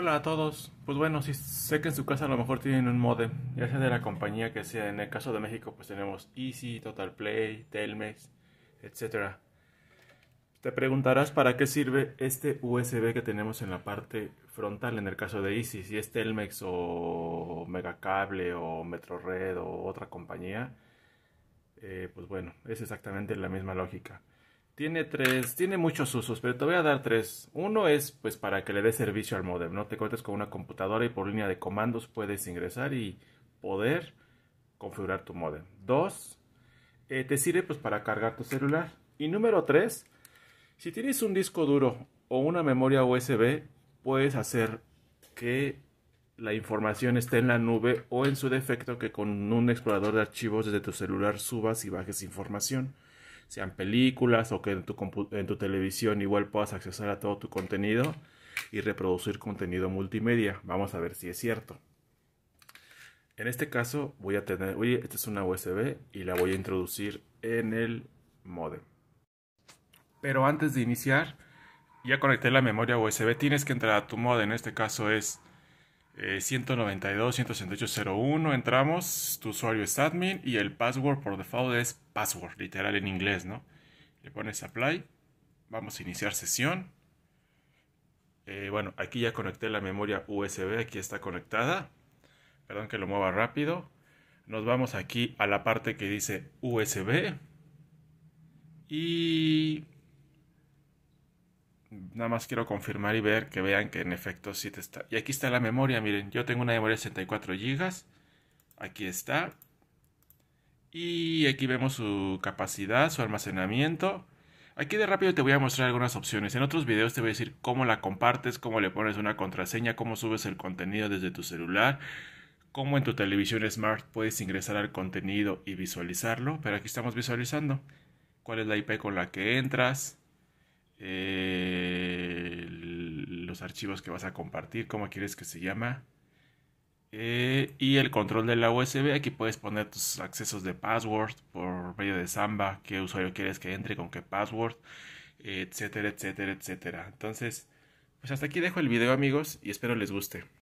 Hola a todos. Pues bueno, si sé que en su casa a lo mejor tienen un modem, ya sea de la compañía que sea. En el caso de México, pues tenemos Easy, Total Play, Telmex, etc. Te preguntarás para qué sirve este USB que tenemos en la parte frontal en el caso de Easy. Si es Telmex o Megacable o Metrored o otra compañía, eh, pues bueno, es exactamente la misma lógica. Tiene tres, tiene muchos usos, pero te voy a dar tres. Uno es pues para que le dé servicio al modem, ¿no? Te conectas con una computadora y por línea de comandos puedes ingresar y poder configurar tu modem. Dos, eh, te sirve pues para cargar tu celular. Y número tres, si tienes un disco duro o una memoria USB, puedes hacer que la información esté en la nube o en su defecto que con un explorador de archivos desde tu celular subas y bajes información sean películas o que en tu, televisión igual puedas accesar a todo tu contenido y reproducir contenido multimedia. Vamos a ver si es cierto. En este caso voy a tener, oye, esta es una USB y la voy a introducir en el modem. Pero antes de iniciar, ya conecté la memoria USB, tienes que entrar a tu modem, en este caso es 192.168.01, eh, entramos, tu usuario es admin y el password por default es password, literal en inglés, ¿no? Le pones apply, vamos a iniciar sesión. Eh, bueno, aquí ya conecté la memoria USB, aquí está conectada. Perdón que lo mueva rápido. Nos vamos aquí a la parte que dice USB. Y nada más quiero confirmar y ver que vean que en efecto sí te está. Y aquí está la memoria, miren, yo tengo una memoria de 64 GB. Aquí está. Y aquí vemos su capacidad, su almacenamiento. Aquí de rápido te voy a mostrar algunas opciones. En otros videos te voy a decir cómo la compartes, cómo le pones una contraseña, cómo subes el contenido desde tu celular, cómo en tu televisión smart puedes ingresar al contenido y visualizarlo. Pero aquí estamos visualizando cuál es la IP con la que entras, eh, los archivos que vas a compartir, cómo quieres que se llama. Eh, y el control de la USB, aquí puedes poner tus accesos de password por medio de Samba, qué usuario quieres que entre, con qué password, etcétera, etcétera, etcétera. Entonces, pues hasta aquí dejo el video amigos y espero les guste.